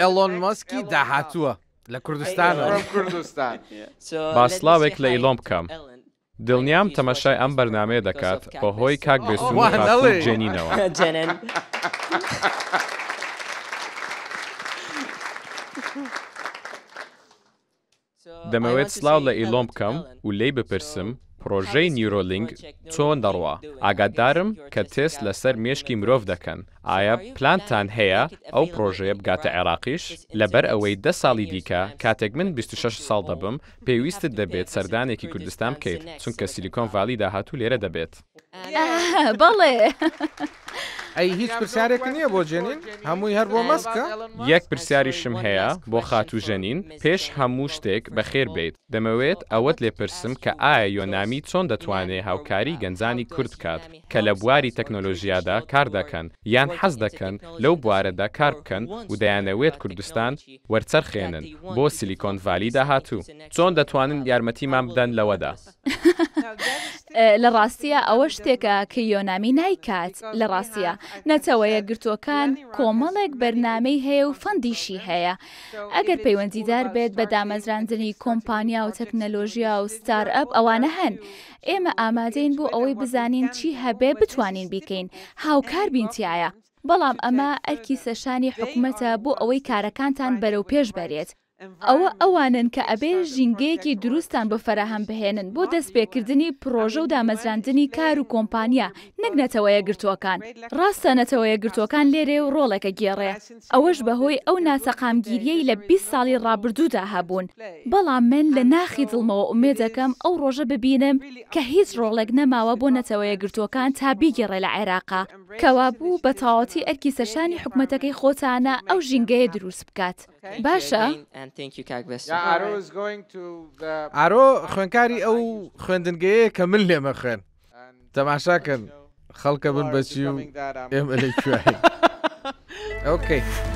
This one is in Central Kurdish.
ئەلۆن مەسکی داهاتووە لە کوردستانە کوردستان باسلاوێک لە ئیلۆم بکەم. دڵنیام تەمەشای ئەم بەرنمەیە دەکات بە هۆی کاک بێسوجێنینەوە oh, دەمەوێت سلااو لە ئیلۆم بکەم و لێی بپرسم پرۆژەی نیورۆلینگ چۆن دەڕوە ئاگادارم کە تێست لەسەر مێشکی مرۆڤ دەکەن ئایا پلانتان هەیە ئەو پرۆژەیە بگاتە عێراقیش لەبەر ئەوەی ده ساڵی دیکە کاتێک من 26 ساڵ دەبم پێویستت دەبێت سەردانێکی کوردستان بکەیت چونکە سیلیکۆن ڤالی داهاتوو لێرە دەبێت بەڵێ. ئەی هیچ پرسیارێک نییە بۆ جێنین هەمووی هەر بۆ مەسکە یەک پرسیاریشم هەیە بۆ خاتو ژەنین پێش هەموو شتێک بەخێر بیت دەمەوێت ئەوەت لێپرسم کە ئایا یۆنامی چۆن دەتوانێت هاوکاری گەنجانی کورد بکات کە لە بواری تەکنۆلۆژیادا کار دەکەن یان حەز دەکەن لەو بوارەدا کار بکەن و دەیانەوێت کوردستان وەرچەرخێنن بۆ سیلیکۆن ڤالی داهاتوو چۆن دەتوانن یارمەتیمان بدەن لەوەدا. لە ڕاستیە ئەوە شتێکە کە یۆنامی نایکات لە ڕاستیە نەتەوەیە گرتوەکان کۆمەڵێک بەرنمەی هەیە و فەندیشی هەیە ئەگەر پەیوەندیدار بێت بە دامەزراندنی کۆمپانیا و تەکنەلۆژیا و ستار ئەپ ئەوانە هەن ئێمە ئامادەین بوو ئەوەی بزانین چی هەبێ بتوانین بیکەین هاوکار بینتیایە بەڵام ئەمە ئەرکی سەشانی حکوومەتە بۆ ئەوەی کارەکانتان بەرەو پێش بەرێت ئەوە ئەوانن کە ئەبێ ژینگەیەکی دروستان بۆ فەراهەم بهێنن بۆ دەستپێکردنی پرۆژە و دامەزراندنی کار و کۆمپانیا نەک نەتەوەیە گرتوەکان ڕاستە نەتەوەیە گرتوەکان لێرێ و ڕۆڵەکە گێڕێ ئەوەش بەهۆی ئەو ناسەقامگیریەی لە 20 ساڵی ڕابردوودا هەبوون بەڵام من لە ناخی دڵمەوە ئومێ دەکەم ئەو ڕۆژە ببینم کە هیچ ڕۆڵێک نەماوە بۆ نەتەوەیە گرتوەکان تا بیگەڕێ لە عێراقا کەوا بوو بە تاوەتی ئەرکی سەرشانی حکوومەتەکەی خۆتانە ئەو ژینگەیە دروست بکات. باشە ئارۆ خوێنکاری ئەو خوێندنگەیە کە من لێمە خوێن تەماشاکەن خەڵکە بن بەچی و um, ئێمە لەکوێ ئۆکەی.